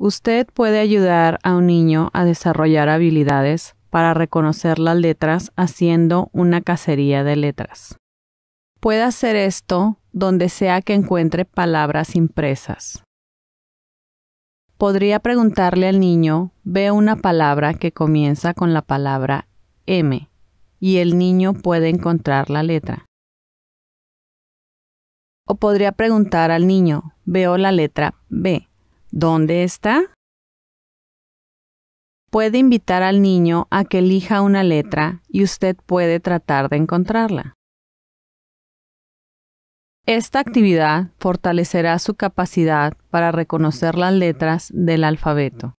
Usted puede ayudar a un niño a desarrollar habilidades para reconocer las letras haciendo una cacería de letras. Puede hacer esto donde sea que encuentre palabras impresas. Podría preguntarle al niño, ve una palabra que comienza con la palabra M, y el niño puede encontrar la letra. O podría preguntar al niño, veo la letra B, ¿Dónde está? Puede invitar al niño a que elija una letra y usted puede tratar de encontrarla. Esta actividad fortalecerá su capacidad para reconocer las letras del alfabeto.